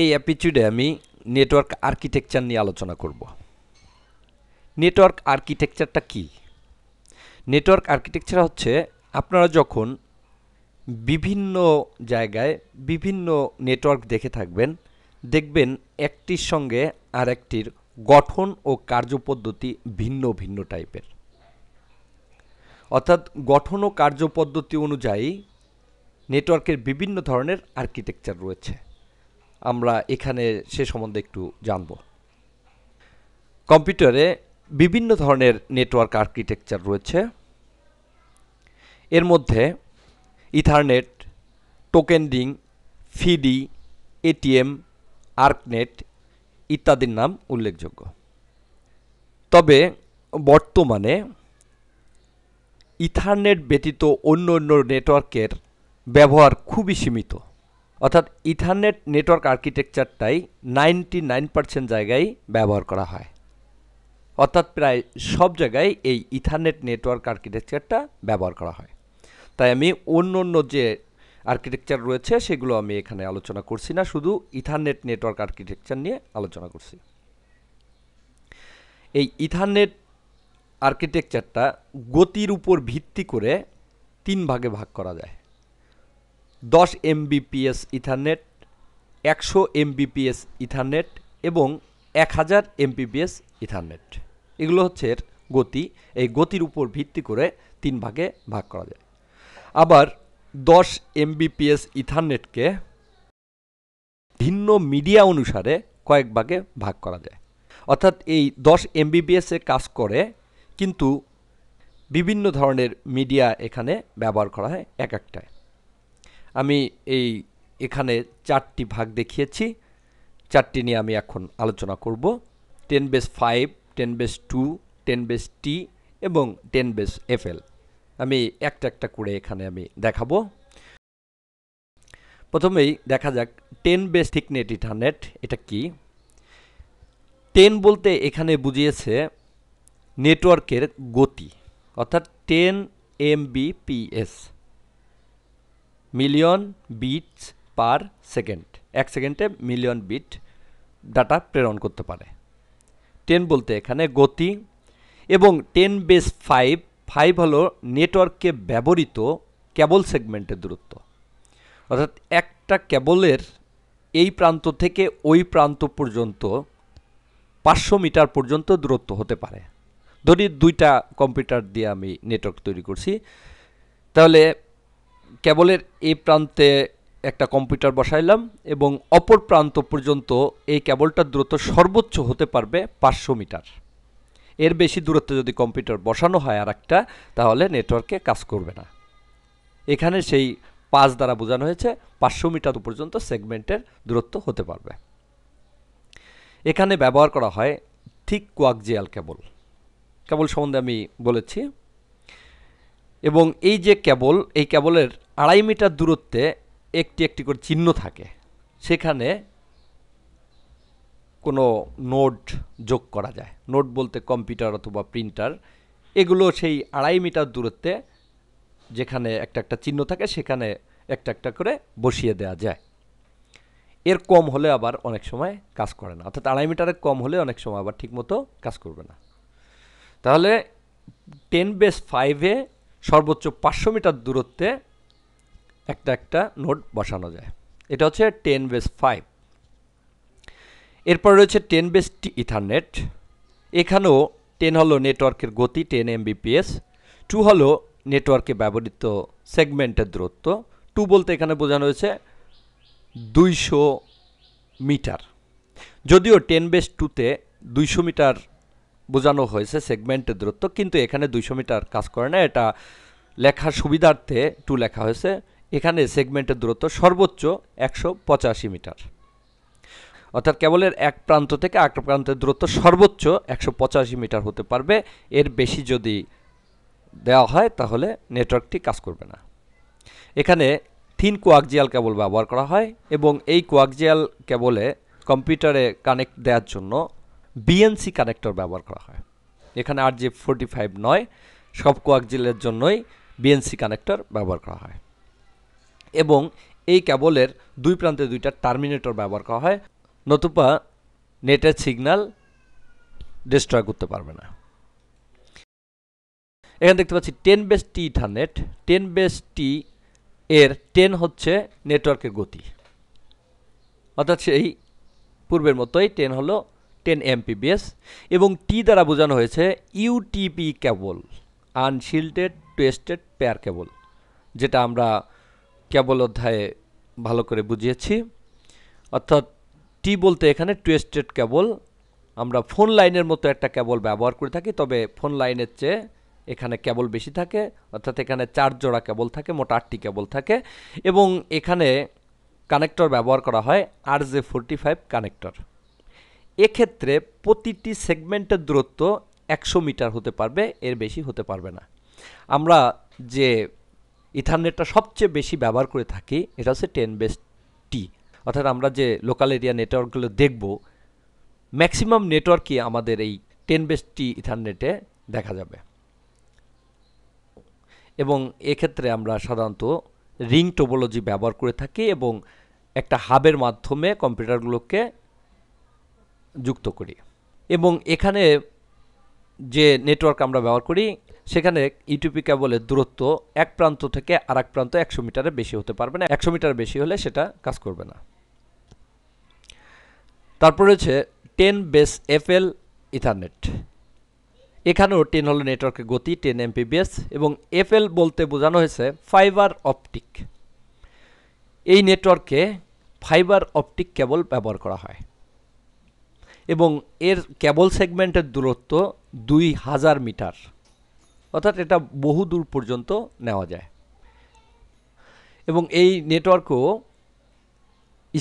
এই অ্যাপিচিউডে আমি network architecture নিয়ে আলোচনা করব নেটওয়ার্ক আর্কিটেকচারটা কি নেটওয়ার্ক আর্কিটেকচার হচ্ছে আপনারা যখন বিভিন্ন জায়গায় বিভিন্ন নেটওয়ার্ক দেখে থাকবেন দেখবেন একটির সঙ্গে আর একটির গঠন ও কার্যপদ্ধতি ভিন্ন ভিন্ন টাইপের অর্থাৎ গঠন ও কার্যপদ্ধতি অনুযায়ী নেটওয়ার্কের বিভিন্ন ধরনের আর্কিটেকচার রয়েছে আমরা এখানে সে সম্বন্ধে একটু জানব কম্পিউটারে বিভিন্ন ধরনের নেটওয়ার্ক আর্কিটেকচার রয়েছে এর মধ্যে ইথারনেট টোকেন্ডিং ফিডি এটিএম আর্কনেট ইত্যাদির নাম উল্লেখযোগ্য তবে বর্তমানে ইথারনেট ব্যতীত অন্য অন্য নেটওয়ার্কের ব্যবহার খুবই সীমিত অর্থাৎ ইথারনেট নেটওয়ার্ক আর্কিটেকচারটাই নাইনটি নাইন পার্সেন্ট জায়গায় ব্যবহার করা হয় অর্থাৎ প্রায় সব জায়গায় এই ইথারনেট নেটওয়ার্ক আর্কিটেকচারটা ব্যবহার করা হয় তাই আমি অন্য অন্য যে আর্কিটেকচার রয়েছে সেগুলো আমি এখানে আলোচনা করছি না শুধু ইথারনেট নেটওয়ার্ক আর্কিটেকচার নিয়ে আলোচনা করছি এই ইথারনেট আর্কিটেকচারটা গতির উপর ভিত্তি করে তিন ভাগে ভাগ করা যায় দশ এমবিপিএস ইথারনেট একশো এমবিপিএস ইথারনেট এবং এক হাজার এমবিপিএস ইথারনেট এগুলো হচ্ছে গতি এই গতির উপর ভিত্তি করে তিন ভাগে ভাগ করা যায় আবার দশ এমবিপিএস ইথারনেটকে ভিন্ন মিডিয়া অনুসারে কয়েক ভাগে ভাগ করা যায় অর্থাৎ এই দশ এমবিবিএসে কাজ করে কিন্তু বিভিন্ন ধরনের মিডিয়া এখানে ব্যবহার করা হয় এক একটায় আমি এই এখানে চারটি ভাগ দেখিয়েছি চারটি নিয়ে আমি এখন আলোচনা করব ten base five ten base two ten base T এবং টেন বেস এফএল আমি একটা একটা করে এখানে আমি দেখাবো প্রথমেই দেখা যাক টেন বেস থিকনেট নেট এটা কি টেন বলতে এখানে বুঝিয়েছে নেটওয়ার্কের গতি অর্থাৎ ten M S million bits per second এক সেকেন্ডে মিলিয়ন বিট ডাটা প্রেরণ করতে পারে টেন বলতে এখানে গতি এবং টেন বেস ফাইভ ফাইভ হলো নেটওয়ার্কে ব্যবহৃত কেবল সেগমেন্টের দূরত্ব অর্থাৎ একটা কেবলের এই প্রান্ত থেকে ওই প্রান্ত পর্যন্ত পাঁচশো মিটার পর্যন্ত দূরত্ব হতে পারে ধরি দুইটা কম্পিউটার দিয়ে আমি নেটওয়ার্ক তৈরি করছি তাহলে কেবলের এই প্রান্তে একটা কম্পিউটার বসাইলাম এবং অপর প্রান্ত পর্যন্ত এই কেবলটার দূরত্ব সর্বোচ্চ হতে পারবে পাঁচশো মিটার এর বেশি দূরত্বে যদি কম্পিউটার বসানো হয় আর একটা তাহলে নেটওয়ার্কে কাজ করবে না এখানে সেই পাঁচ দ্বারা বোঝানো হয়েছে পাঁচশো মিটার পর্যন্ত সেগমেন্টের দূরত্ব হতে পারবে এখানে ব্যবহার করা হয় ঠিক জিয়াল কেবল কেবল সম্বন্ধে আমি বলেছি এবং এই যে কেবল এই কেবলের আড়াই মিটার দূরত্বে একটি একটি করে চিহ্ন থাকে সেখানে কোনো নোট যোগ করা যায় নোট বলতে কম্পিউটার অথবা প্রিন্টার এগুলো সেই আড়াই মিটার দূরত্বে যেখানে একটা একটা চিহ্ন থাকে সেখানে একটা একটা করে বসিয়ে দেওয়া যায় এর কম হলে আবার অনেক সময় কাজ করে না অর্থাৎ আড়াই মিটারের কম হলে অনেক সময় আবার ঠিকমতো কাজ করবে না তাহলে টেন বেস ফাইভে সর্বোচ্চ পাঁচশো মিটার দূরত্বে একটা একটা নোট বসানো যায় এটা হচ্ছে টেন বেস ফাইভ এরপর রয়েছে টেন বেস টি ইথারনেট এখানেও টেন হলো নেটওয়ার্কের গতি টেন এমবিপিএস টু হলো নেটওয়ার্কে ব্যবহৃত সেগমেন্টের দূরত্ব টু বলতে এখানে বোঝানো হয়েছে দুইশো মিটার যদিও টেন বেস টুতে দুইশো মিটার বোঝানো হয়েছে সেগমেন্টের দূরত্ব কিন্তু এখানে দুইশো মিটার কাজ করে না এটা লেখার সুবিধার্থে টু লেখা হয়েছে এখানে সেগমেন্টের দূরত্ব সর্বোচ্চ একশো পঁচাশি মিটার অর্থাৎ কেবলের এক প্রান্ত থেকে আরেক প্রান্তের দূরত্ব সর্বোচ্চ একশো পঁচাশি মিটার হতে পারবে এর বেশি যদি দেওয়া হয় তাহলে নেটওয়ার্কটি কাজ করবে না এখানে থিন কোয়াকজিয়াল কেবল ব্যবহার করা হয় এবং এই কোয়াকজিয়াল কেবলে কম্পিউটারে কানেক্ট দেওয়ার জন্য বিএনসি কানেক্টর ব্যবহার করা হয় এখানে আর জি ফোরটি ফাইভ নয় সব কোয়াকজিলের জন্যই বিএনসি কানেক্টর ব্যবহার করা হয় এবং এই কেবলের দুই প্রান্তে দুইটা টার্মিনেটর ব্যবহার করা হয় নতুবা নেটের সিগন্যাল ডিস্ট্রয় করতে পারবে না এখানে দেখতে পাচ্ছি ten base T Ethernet ten base T এর টেন হচ্ছে নেটওয়ার্কের গতি অর্থাৎ সেই পূর্বের মতোই টেন হলো টেন এমপিবিএস এবং টি দ্বারা বোঝানো হয়েছে UTP cable unshielded twisted pair cable যেটা আমরা কেবল অধ্যায়ে ভালো করে বুঝিয়েছি অর্থাৎ টি বলতে এখানে টুয়েস্টেড কেবল আমরা ফোন লাইনের মতো একটা কেবল ব্যবহার করে থাকি তবে ফোন লাইনের চেয়ে এখানে কেবল বেশি থাকে অর্থাৎ এখানে চার জোড়া কেবল থাকে মোট আটটি কেবল থাকে এবং এখানে কানেক্টর ব্যবহার করা হয় R J forty five connector এক্ষেত্রে প্রতিটি সেগমেন্টের দূরত্ব একশো মিটার হতে পারবে এর বেশি হতে পারবে না আমরা যে ইথারনেটটা সবচেয়ে বেশি ব্যবহার করে থাকি এটা হচ্ছে টেন বেস টি অর্থাৎ আমরা যে লোকাল এরিয়া নেটওয়ার্কগুলো দেখব ম্যাক্সিমাম নেটওয়ার্কই আমাদের এই টেন বেস টি ইথারনেটে দেখা যাবে এবং এক্ষেত্রে আমরা সাধারণত রিং টোপোলজি ব্যবহার করে থাকি এবং একটা হাবের মাধ্যমে কম্পিউটারগুলোকে যুক্ত করি এবং এখানে যে নেটওয়ার্ক আমরা ব্যবহার করি সেখানে ইউটিপি কেবলের দূরত্ব এক প্রান্ত থেকে আর এক প্রান্ত একশো মিটারে বেশি হতে পারবে না একশো মিটার বেশি হলে সেটা কাজ করবে না তারপর রয়েছে ten base F L Ethernet এখানেও টেন হলো নেটওয়ার্কের গতি টেন এমপিবিএস এবং এফ এল বলতে বোঝানো হয়েছে ফাইবার অপটিক এই নেটওয়ার্কে ফাইবার অপটিক কেবল ব্যবহার করা হয় এবং এর কেবল সেগমেন্টের দূরত্ব দুই হাজার মিটার অর্থাৎ এটা বহু দূর পর্যন্ত নেওয়া যায় এবং এই নেটওয়ার্কও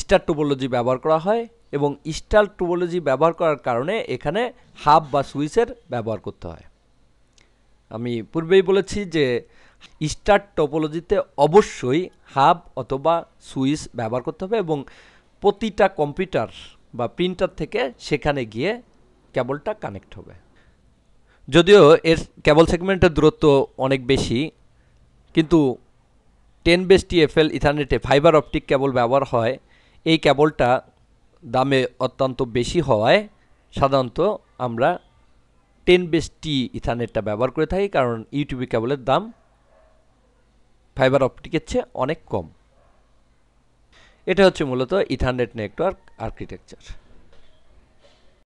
স্টার টোপোলজি ব্যবহার করা হয় এবং স্টার টোপোলজি ব্যবহার করার কারণে এখানে হাব বা সুইচের ব্যবহার করতে হয় আমি পূর্বেই বলেছি যে স্টার টোপোলজিতে অবশ্যই হাব অথবা সুইচ ব্যবহার করতে হবে এবং প্রতিটা কম্পিউটার বা প্রিন্টার থেকে সেখানে গিয়ে কেবলটা কানেক্ট হবে যদিও এর কেবল সেগমেন্টের দূরত্ব অনেক বেশি কিন্তু টেন বেস টিএফএল ইথারনেটে ফাইবার অপটিক কেবল ব্যবহার হয় এই কেবলটা দামে অত্যন্ত বেশি হওয়ায় সাধারণত আমরা টেন বেস টি ইথারনেটটা ব্যবহার করে থাকি কারণ ইউটিউবি কেবলের দাম ফাইবার অপটিকের চেয়ে অনেক কম এটা হচ্ছে মূলত ইথারনেট নেটওয়ার্ক আর্কিটেকচার